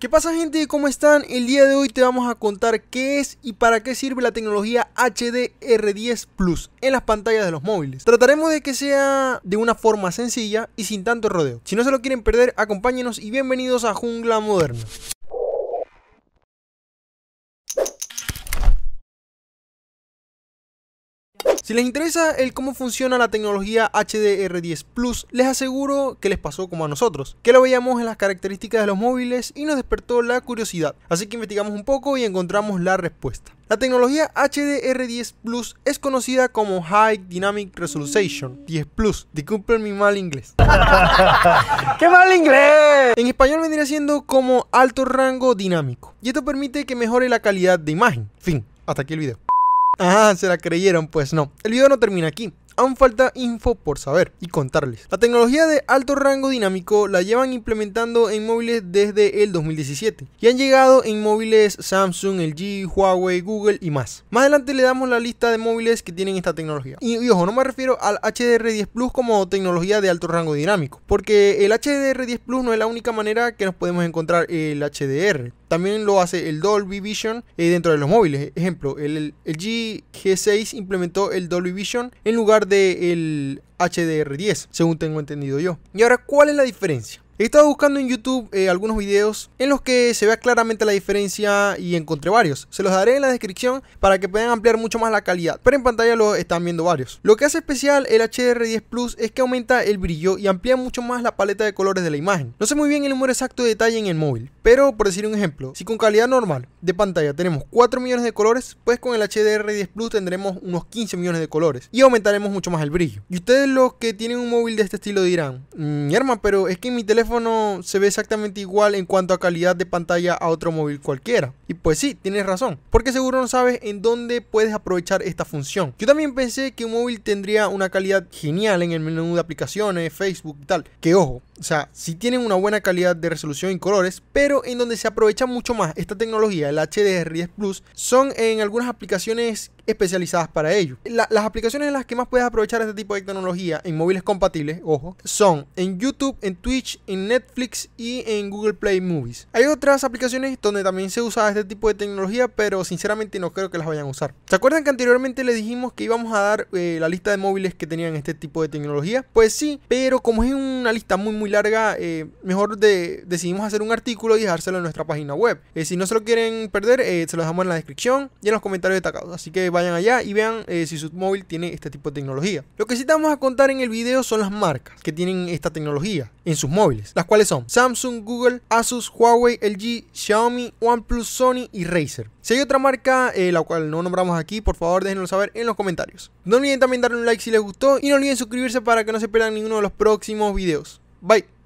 ¿Qué pasa gente? ¿Cómo están? El día de hoy te vamos a contar qué es y para qué sirve la tecnología HDR10 Plus en las pantallas de los móviles. Trataremos de que sea de una forma sencilla y sin tanto rodeo. Si no se lo quieren perder, acompáñenos y bienvenidos a Jungla Moderna. Si les interesa el cómo funciona la tecnología HDR10 Plus, les aseguro que les pasó como a nosotros, que lo veíamos en las características de los móviles y nos despertó la curiosidad, así que investigamos un poco y encontramos la respuesta. La tecnología HDR10 Plus es conocida como High Dynamic Resolution 10 Plus. Disculpen mi mal inglés. ¡Qué mal inglés! En español vendría siendo como alto rango dinámico. Y esto permite que mejore la calidad de imagen. Fin, hasta aquí el video. Ajá, ah, se la creyeron, pues no. El video no termina aquí. Aún falta info por saber y contarles. La tecnología de alto rango dinámico la llevan implementando en móviles desde el 2017 y han llegado en móviles Samsung, LG, Huawei, Google y más. Más adelante le damos la lista de móviles que tienen esta tecnología. Y, y ojo, no me refiero al HDR10 Plus como tecnología de alto rango dinámico, porque el HDR10 Plus no es la única manera que nos podemos encontrar el HDR. También lo hace el Dolby Vision eh, dentro de los móviles. Ejemplo, el, el G6 implementó el Dolby Vision en lugar del HDR10, según tengo entendido yo. Y ahora, ¿cuál es la diferencia? He estado buscando en YouTube eh, algunos videos en los que se vea claramente la diferencia y encontré varios. Se los daré en la descripción para que puedan ampliar mucho más la calidad, pero en pantalla lo están viendo varios. Lo que hace especial el HDR10 Plus es que aumenta el brillo y amplía mucho más la paleta de colores de la imagen. No sé muy bien el número exacto de detalle en el móvil, pero por decir un ejemplo, si con calidad normal de pantalla tenemos 4 millones de colores, pues con el HDR10 Plus tendremos unos 15 millones de colores y aumentaremos mucho más el brillo. Y ustedes los que tienen un móvil de este estilo dirán, mi mm, hermano, pero es que en mi teléfono se ve exactamente igual en cuanto a calidad de pantalla a otro móvil cualquiera. Y pues sí, tienes razón, porque seguro no sabes en dónde puedes aprovechar esta función. Yo también pensé que un móvil tendría una calidad genial en el menú de aplicaciones, Facebook y tal. Que ojo, o sea, si tienen una buena calidad de resolución y colores, pero en donde se aprovecha mucho más esta tecnología, el HDR10 Plus, son en algunas aplicaciones especializadas para ello. las aplicaciones en las que más puedes aprovechar este tipo de tecnología en móviles compatibles, ojo, son en YouTube, en Twitch, en Netflix y en Google Play Movies. Hay otras aplicaciones donde también se usa este tipo de tecnología, pero sinceramente no creo que las vayan a usar. ¿Se acuerdan que anteriormente les dijimos que íbamos a dar eh, la lista de móviles que tenían este tipo de tecnología? Pues sí, pero como es una lista muy muy larga, eh, mejor decidimos hacer un artículo y dejárselo en nuestra página web. Eh, si no se lo quieren perder, se lo dejamos en la descripción y en los comentarios destacados. Así que vayan allá y vean eh, si su móvil tiene este tipo de tecnología. Lo que sí a contar en el video son las marcas que tienen esta tecnología en sus móviles, las cuales son Samsung, Google, Asus, Huawei, LG, Xiaomi, OnePlus, Sony y Razer. Si hay otra marca, eh, la cual no nombramos aquí, por favor déjenlo saber en los comentarios. No olviden también darle un like si les gustó y no olviden suscribirse para que no se pierdan ninguno de los próximos videos. Bye.